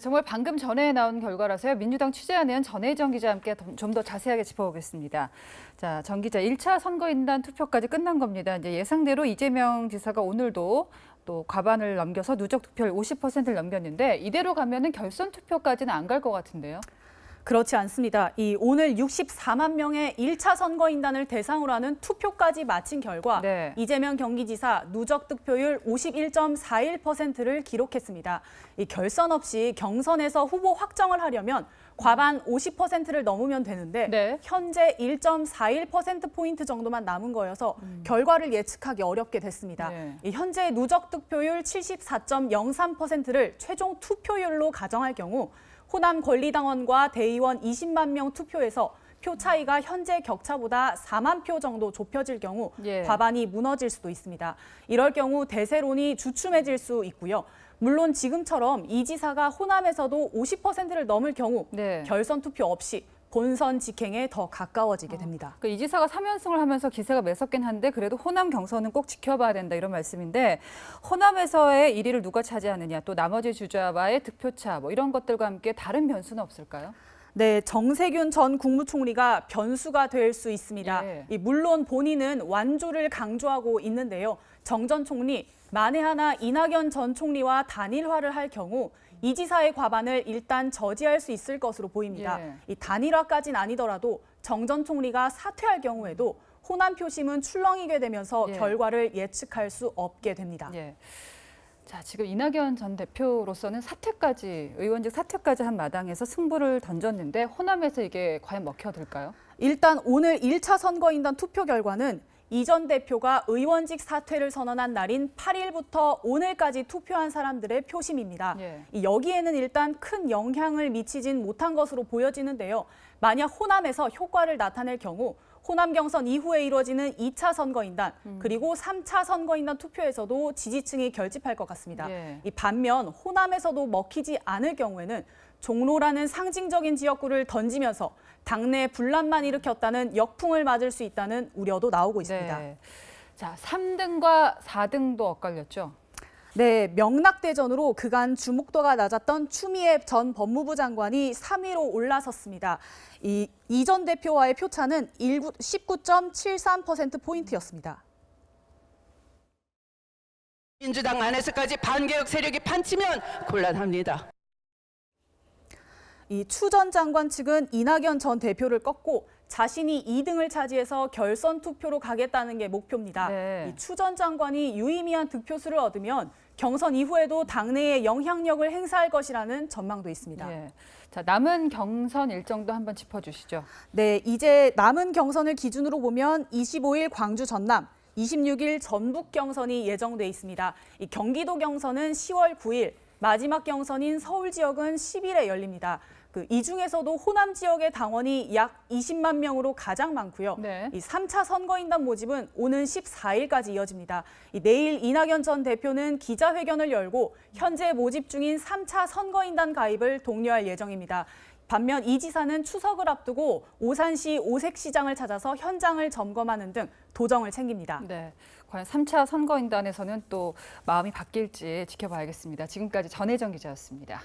정말 방금 전에 나온 결과라서요. 민주당 취재하는 전혜정 기자와 함께 좀 더 자세하게 짚어보겠습니다. 자, 전 기자, 1차 선거인단 투표까지 끝난 겁니다. 이제 예상대로 이재명 지사가 오늘도 또 과반을 넘겨서 누적 투표율 50%를 넘겼는데 이대로 가면 결선 투표까지는 안 갈 것 같은데요. 그렇지 않습니다. 이 오늘 64만 명의 1차 선거인단을 대상으로 하는 투표까지 마친 결과 네. 이재명 경기지사 누적 득표율 51.41%를 기록했습니다. 이 결선 없이 경선에서 후보 확정을 하려면 과반 50%를 넘으면 되는데 네. 현재 1.41%포인트 정도만 남은 거여서 음. 결과를 예측하기 어렵게 됐습니다. 네. 현재 누적 득표율 74.03%를 최종 투표율로 가정할 경우 호남 권리당원과 대의원 20만 명 투표에서 표 차이가 현재 격차보다 4만 표 정도 좁혀질 경우 예. 과반이 무너질 수도 있습니다. 이럴 경우 대세론이 주춤해질 수 있고요. 물론 지금처럼 이 지사가 호남에서도 50%를 넘을 경우 네. 결선 투표 없이 본선 직행에 더 가까워지게 어, 됩니다. 어, 그러니까 그이 지사가 3연승을 하면서 기세가 매섭긴 한데 그래도 호남 경선은 꼭 지켜봐야 된다 이런 말씀인데 호남에서의 1위를 누가 차지하느냐 또 나머지 주자와의 득표차 뭐 이런 것들과 함께 다른 변수는 없을까요? 네, 정세균 전 국무총리가 변수가 될 수 있습니다. 예. 물론 본인은 완조를 강조하고 있는데요. 정 전 총리, 만에 하나 이낙연 전 총리와 단일화를 할 경우 이 지사의 과반을 일단 저지할 수 있을 것으로 보입니다. 예. 이 단일화까진 아니더라도 정 전 총리가 사퇴할 경우에도 호남 표심은 출렁이게 되면서 예. 결과를 예측할 수 없게 됩니다. 예. 자, 지금 이낙연 전 대표로서는 사퇴까지 의원직 사퇴까지 한 마당에서 승부를 던졌는데 호남에서 이게 과연 먹혀들까요? 일단 오늘 1차 선거인단 투표 결과는 이전 대표가 의원직 사퇴를 선언한 날인 8일부터 오늘까지 투표한 사람들의 표심입니다. 예. 여기에는 일단 큰 영향을 미치진 못한 것으로 보여지는데요. 만약 호남에서 효과를 나타낼 경우 호남 경선 이후에 이루어지는 2차 선거인단 음. 그리고 3차 선거인단 투표에서도 지지층이 결집할 것 같습니다. 예. 이 반면 호남에서도 먹히지 않을 경우에는 종로라는 상징적인 지역구를 던지면서 당내 분란만 일으켰다는 역풍을 맞을 수 있다는 우려도 나오고 있습니다. 네. 자, 3등과 4등도 엇갈렸죠. 네, 명락대전으로 그간 주목도가 낮았던 추미애 전 법무부 장관이 3위로 올라섰습니다. 이, 이전 대표와의 표차는 19.73%포인트였습니다. 민주당 안에서까지 반개혁 세력이 판치면 곤란합니다. 이추전 장관 측은 이낙연 전 대표를 꺾고 자신이 2등을 차지해서 결선 투표로 가겠다는 게 목표입니다. 네. 이추 전 장관이 유의미한 득표수를 얻으면 경선 이후에도 당내에 영향력을 행사할 것이라는 전망도 있습니다. 네. 자, 남은 경선 일정도 한번 짚어주시죠. 네, 이제 남은 경선을 기준으로 보면 25일 광주 전남, 26일 전북 경선이 예정돼 있습니다. 이 경기도 경선은 10월 9일, 마지막 경선인 서울 지역은 10일에 열립니다. 그이 중에서도 호남 지역의 당원이 약 20만 명으로 가장 많고요. 네. 이 3차 선거인단 모집은 오는 14일까지 이어집니다. 내일 이낙연 전 대표는 기자회견을 열고 현재 모집 중인 3차 선거인단 가입을 독려할 예정입니다. 반면 이 지사는 추석을 앞두고 오산시 오색시장을 찾아서 현장을 점검하는 등 도정을 챙깁니다. 네, 과연 3차 선거인단에서는 또 마음이 바뀔지 지켜봐야겠습니다. 지금까지 전혜정 기자였습니다.